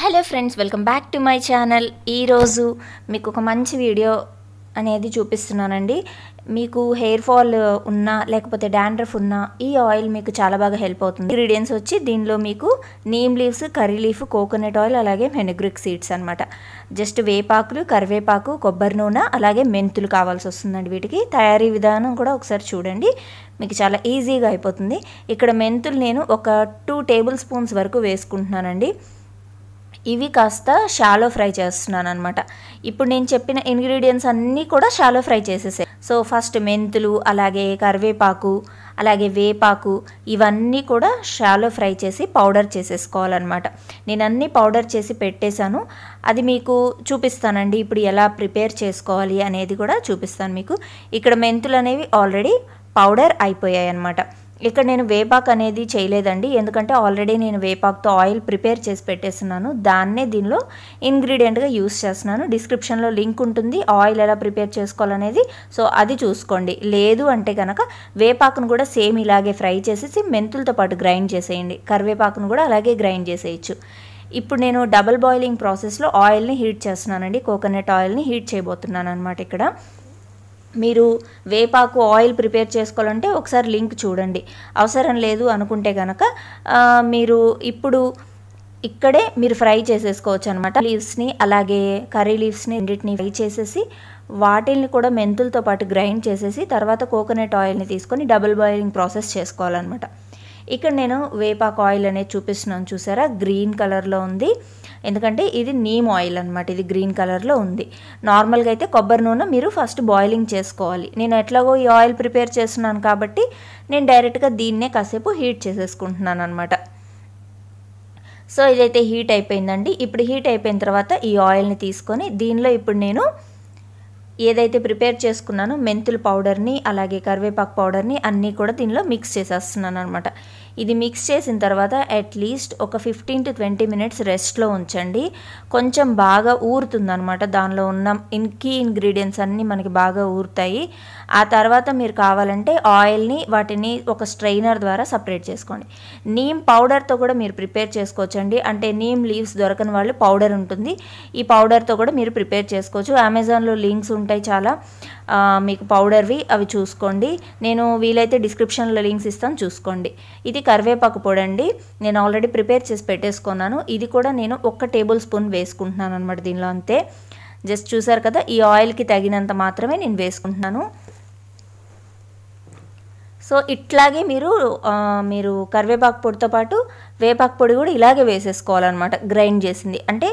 hello friends welcome back to my channel ఈరోజు మీకు ఒక మంచి వీడియో అనేది చూపిస్తున్నానండి మీకు హెయిర్ ఫాల్ ఉన్నా లేకపోతే డాండ్రఫ్ ఉన్నా ఈ ఆయిల్ మీకు చాలా బాగా హెల్ప్ అవుతుంది ఇంగ్రీడియంట్స్ వచ్చి దీనిలో మీకు neem leaves curry leaf coconut oil అలాగే మెనగ్రిక్ సీడ్స్ అనమాట జస్ట్ వేపాకులు కరివేపాకు కొబ్బరి నూనె అలాగే మెంతులు కావాల్సి వస్తుందండి వీటికి తయారీ విధానం కూడా ఒకసారి చూడండి మీకు చాలా ఈజీగా అయిపోతుంది ఇక్కడ మెంతులు నేను ఒక టూ టేబుల్ స్పూన్స్ వరకు వేసుకుంటున్నానండి ఇవి కాస్త షాలో ఫ్రై చేస్తున్నాను అనమాట ఇప్పుడు నేను చెప్పిన ఇంగ్రీడియంట్స్ అన్నీ కూడా షాలో ఫ్రై చేసేసాయి సో ఫస్ట్ మెంతులు అలాగే కరివేపాకు అలాగే వేపాకు ఇవన్నీ కూడా షాలో ఫ్రై చేసి పౌడర్ చేసేసుకోవాలన్నమాట నేను అన్నీ పౌడర్ చేసి పెట్టేశాను అది మీకు చూపిస్తానండి ఇప్పుడు ఎలా ప్రిపేర్ చేసుకోవాలి అనేది కూడా చూపిస్తాను మీకు ఇక్కడ మెంతులు అనేవి ఆల్రెడీ పౌడర్ అయిపోయాయి అన్నమాట ఇక్కడ నేను వేపాక్ అనేది చేయలేదండి ఎందుకంటే ఆల్రెడీ నేను వేపాక్తో ఆయిల్ ప్రిపేర్ చేసి పెట్టేస్తున్నాను దాన్నే దీనిలో ఇంగ్రీడియంట్గా యూస్ చేస్తున్నాను డిస్క్రిప్షన్లో లింక్ ఉంటుంది ఆయిల్ ఎలా ప్రిపేర్ చేసుకోవాలనేది సో అది చూసుకోండి లేదు అంటే కనుక వేపాకును కూడా సేమ్ ఇలాగే ఫ్రై చేసేసి మెంతులతో పాటు గ్రైండ్ చేసేయండి కరివేపాకును కూడా అలాగే గ్రైండ్ చేసేయచ్చు ఇప్పుడు నేను డబల్ బాయిలింగ్ ప్రాసెస్లో ఆయిల్ని హీట్ చేస్తున్నానండి కోకోనట్ ఆయిల్ని హీట్ చేయబోతున్నాను అనమాట ఇక్కడ మీరు వేపాకు ఆయిల్ ప్రిపేర్ చేసుకోవాలంటే ఒకసారి లింక్ చూడండి అవసరం లేదు అనుకుంటే కనుక మీరు ఇప్పుడు ఇక్కడే మీరు ఫ్రై చేసేసుకోవచ్చు అనమాట లీవ్స్ని అలాగే కర్రీ లీవ్స్ని రెండింటిని ఫ్రై చేసేసి వాటిల్ని కూడా మెంతులతో పాటు గ్రైండ్ చేసేసి తర్వాత కోకోనట్ ఆయిల్ని తీసుకొని డబుల్ బాయిలింగ్ ప్రాసెస్ చేసుకోవాలన్నమాట ఇక్కడ నేను వేపాకు ఆయిల్ అనేది చూపిస్తున్నాను చూసారా గ్రీన్ కలర్లో ఉంది ఎందుకంటే ఇది నీమ్ ఆయిల్ అనమాట ఇది గ్రీన్ కలర్లో ఉంది నార్మల్గా అయితే కొబ్బరి నూనె మీరు ఫస్ట్ బాయిలింగ్ చేసుకోవాలి నేను ఎట్లాగో ఈ ఆయిల్ ప్రిపేర్ చేస్తున్నాను కాబట్టి నేను డైరెక్ట్గా దీన్నే కాసేపు హీట్ చేసేసుకుంటున్నాను అనమాట సో ఇదైతే హీట్ అయిపోయిందండి ఇప్పుడు హీట్ అయిపోయిన తర్వాత ఈ ఆయిల్ని తీసుకొని దీనిలో ఇప్పుడు నేను ఏదైతే ప్రిపేర్ చేసుకున్నానో మెంతులు పౌడర్ని అలాగే కరివేపాకు పౌడర్ని అన్నీ కూడా దీనిలో మిక్స్ చేసేస్తున్నాను అనమాట ఇది మిక్స్ చేసిన తర్వాత అట్లీస్ట్ ఒక ఫిఫ్టీన్ టు ట్వంటీ మినిట్స్ రెస్ట్లో ఉంచండి కొంచెం బాగా ఊరుతుందనమాట దానిలో ఉన్న ఇన్ కీ ఇంగ్రీడియంట్స్ అన్నీ మనకి బాగా ఊరుతాయి ఆ తర్వాత మీరు కావాలంటే ఆయిల్ని వాటిని ఒక స్ట్రైనర్ ద్వారా సపరేట్ చేసుకోండి నీమ్ పౌడర్తో కూడా మీరు ప్రిపేర్ చేసుకోవచ్చండి అంటే నీమ్ లీవ్స్ దొరకని వాళ్ళు పౌడర్ ఉంటుంది ఈ పౌడర్తో కూడా మీరు ప్రిపేర్ చేసుకోవచ్చు అమెజాన్లో లింక్స్ ఉంటాయి చాలా మీకు పౌడర్వి అవి చూసుకోండి నేను వీలైతే డిస్క్రిప్షన్లో లింక్స్ ఇస్తాను చూసుకోండి ఇది కరివేపాకు పొడి అండి నేను ఆల్రెడీ ప్రిపేర్ చేసి పెట్టేసుకున్నాను ఇది కూడా నేను ఒక్క టేబుల్ స్పూన్ వేసుకుంటున్నాను అనమాట దీనిలో అంతే జస్ట్ చూసారు కదా ఈ ఆయిల్కి తగినంత మాత్రమే నేను వేసుకుంటున్నాను సో ఇట్లాగే మీరు మీరు కరివేపాకు పొడితో పాటు వేపాకు పొడి కూడా ఇలాగే వేసేసుకోవాలన్నమాట గ్రైండ్ చేసింది అంటే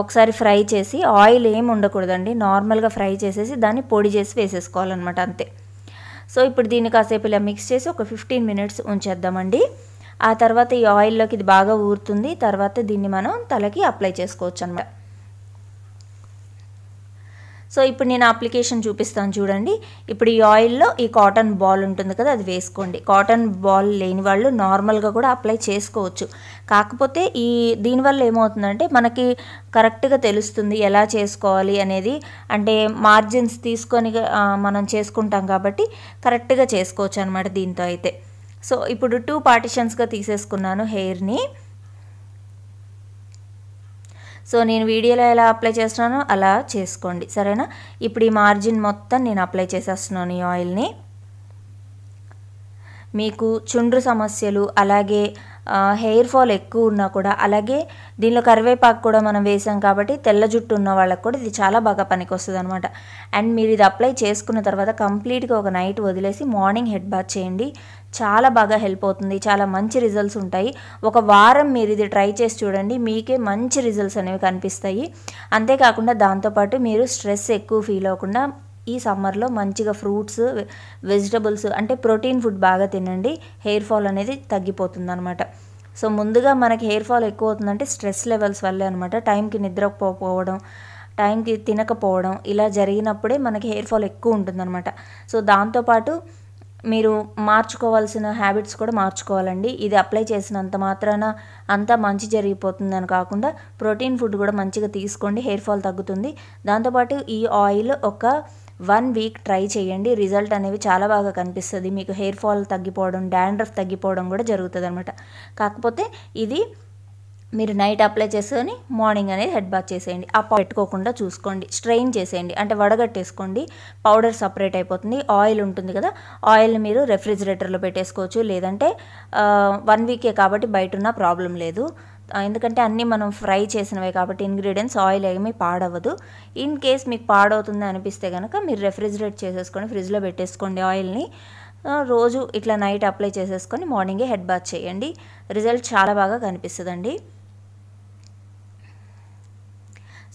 ఒకసారి ఫ్రై చేసి ఆయిల్ ఏమి ఉండకూడదండి నార్మల్గా ఫ్రై చేసేసి దాన్ని పొడి చేసి వేసేసుకోవాలన్నమాట అంతే సో ఇప్పుడు దీన్ని కాసేపు ఇలా మిక్స్ చేసి ఒక ఫిఫ్టీన్ మినిట్స్ ఉంచేద్దామండి ఆ తర్వాత ఈ ఆయిల్లోకి ఇది బాగా ఊరుతుంది తర్వాత దీన్ని మనం తలకి అప్లై చేసుకోవచ్చు అనమాట సో ఇప్పుడు నేను అప్లికేషన్ చూపిస్తాను చూడండి ఇప్పుడు ఈ ఆయిల్లో ఈ కాటన్ బాల్ ఉంటుంది కదా అది వేసుకోండి కాటన్ బాల్ లేని వాళ్ళు నార్మల్గా కూడా అప్లై చేసుకోవచ్చు కాకపోతే ఈ దీనివల్ల ఏమవుతుందంటే మనకి కరెక్ట్గా తెలుస్తుంది ఎలా చేసుకోవాలి అనేది అంటే మార్జిన్స్ తీసుకొని మనం చేసుకుంటాం కాబట్టి కరెక్ట్గా చేసుకోవచ్చు అనమాట దీంతో అయితే సో ఇప్పుడు టూ పార్టిషన్స్గా తీసేసుకున్నాను హెయిర్ని సో నేను వీడియోలో ఎలా అప్లై చేస్తున్నానో అలా చేసుకోండి సరేనా ఇప్పుడు ఈ మార్జిన్ మొత్తం నేను అప్లై చేసేస్తున్నాను ఈ ఆయిల్ని మీకు చుండ్రు సమస్యలు అలాగే హెయిర్ ఫాల్ ఎక్కువ ఉన్నా కూడా అలాగే దీనిలో కరివేపాకు కూడా మనం వేసాం కాబట్టి తెల్ల జుట్టు ఉన్న వాళ్ళకి కూడా ఇది చాలా బాగా పనికొస్తుంది అనమాట అండ్ మీరు ఇది అప్లై చేసుకున్న తర్వాత కంప్లీట్గా ఒక నైట్ వదిలేసి మార్నింగ్ హెడ్ బాత్ చేయండి చాలా బాగా హెల్ప్ అవుతుంది చాలా మంచి రిజల్ట్స్ ఉంటాయి ఒక వారం మీరు ఇది ట్రై చేసి చూడండి మీకే మంచి రిజల్ట్స్ అనేవి కనిపిస్తాయి అంతేకాకుండా దాంతోపాటు మీరు స్ట్రెస్ ఎక్కువ ఫీల్ అవ్వకుండా ఈ సమ్మర్లో మంచిగా ఫ్రూట్స్ వెజిటబుల్స్ అంటే ప్రోటీన్ ఫుడ్ బాగా తినండి హెయిర్ ఫాల్ అనేది తగ్గిపోతుంది అనమాట సో ముందుగా మనకి హెయిర్ ఫాల్ ఎక్కువ అవుతుందంటే స్ట్రెస్ లెవెల్స్ వల్లే అనమాట టైంకి నిద్రకపోవడం టైంకి తినకపోవడం ఇలా జరిగినప్పుడే మనకి హెయిర్ ఫాల్ ఎక్కువ ఉంటుందన్నమాట సో దాంతోపాటు మీరు మార్చుకోవాల్సిన హ్యాబిట్స్ కూడా మార్చుకోవాలండి ఇది అప్లై చేసినంత మాత్రాన అంతా మంచి జరిగిపోతుందని కాకుండా ప్రోటీన్ ఫుడ్ కూడా మంచిగా తీసుకోండి హెయిర్ ఫాల్ తగ్గుతుంది దాంతోపాటు ఈ ఆయిల్ ఒక వన్ వీక్ ట్రై చేయండి రిజల్ట్ అనేవి చాలా బాగా కనిపిస్తుంది మీకు హెయిర్ ఫాల్ తగ్గిపోవడం డాండ్రఫ్ తగ్గిపోవడం కూడా జరుగుతుంది అనమాట కాకపోతే ఇది మీరు నైట్ అప్లై చేసుకొని మార్నింగ్ అనేది హెడ్ బాత్ చేసేయండి ఆ పెట్టుకోకుండా చూసుకోండి స్ట్రెయిన్ చేసేయండి అంటే వడగట్టేసుకోండి పౌడర్ సపరేట్ అయిపోతుంది ఆయిల్ ఉంటుంది కదా ఆయిల్ మీరు రెఫ్రిజిరేటర్లో పెట్టేసుకోవచ్చు లేదంటే వన్ వీకే కాబట్టి బయట ఉన్న ప్రాబ్లం లేదు ఎందుకంటే అన్నీ మనం ఫ్రై చేసినవి కాబట్టి ఇంగ్రీడియంట్స్ ఆయిల్ ఏమీ పాడవదు ఇన్ కేస్ మీకు పాడవుతుంది అనిపిస్తే కనుక మీరు రెఫ్రిజిరేట్ చేసేసుకొని ఫ్రిడ్జ్లో పెట్టేసుకోండి ఆయిల్ని రోజు ఇట్లా నైట్ అప్లై చేసేసుకొని మార్నింగే హెడ్ బాత్ చేయండి రిజల్ట్ చాలా బాగా కనిపిస్తుందండి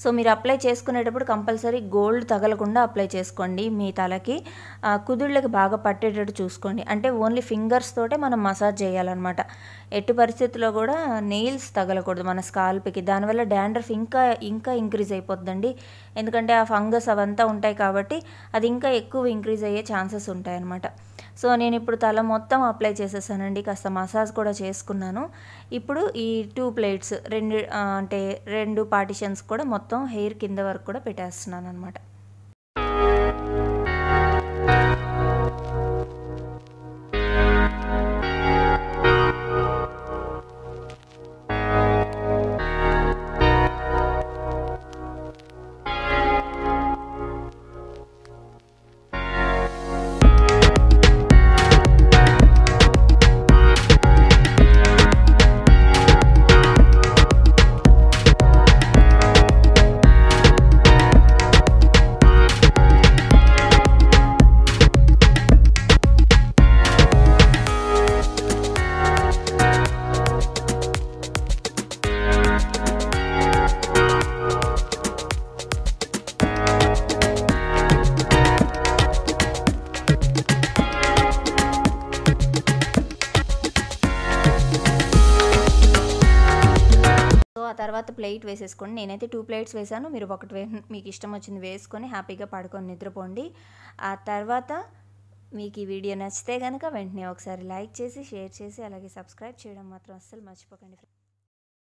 సో మీరు అప్లై చేసుకునేటప్పుడు కంపల్సరీ గోల్డ్ తగలకుండా అప్లై చేసుకోండి మీ తలకి కుదుళ్ళకి బాగా పట్టేటట్టు చూసుకోండి అంటే ఓన్లీ ఫింగర్స్ తోటే మనం మసాజ్ చేయాలన్నమాట ఎట్టి పరిస్థితుల్లో కూడా నెయిల్స్ తగలకూడదు మన స్కాల్ప్కి దానివల్ల డాండ్రఫ్ ఇంకా ఇంకా ఇంక్రీజ్ అయిపోద్దండి ఎందుకంటే ఆ ఫంగస్ అవంతా ఉంటాయి కాబట్టి అది ఇంకా ఎక్కువ ఇంక్రీజ్ అయ్యే ఛాన్సెస్ ఉంటాయన్నమాట సో నేను ఇప్పుడు తల మొత్తం అప్లై చేసేసానండి కాస్త మసాజ్ కూడా చేసుకున్నాను ఇప్పుడు ఈ టూ ప్లేట్స్ రెండు అంటే రెండు పార్టిషన్స్ కూడా మొత్తం హెయిర్ కింద వరకు కూడా పెట్టేస్తున్నాను అనమాట ప్లేట్ వేసేసుకోండి నేనైతే టూ ప్లేట్స్ వేసాను మీరు ఒకటి వే మీకు ఇష్టం వచ్చింది వేసుకొని హ్యాపీగా పడుకొని నిద్రపోండి ఆ తర్వాత మీకు ఈ వీడియో నచ్చితే కనుక వెంటనే ఒకసారి లైక్ చేసి షేర్ చేసి అలాగే సబ్స్క్రైబ్ చేయడం మాత్రం అస్సలు మర్చిపోకండి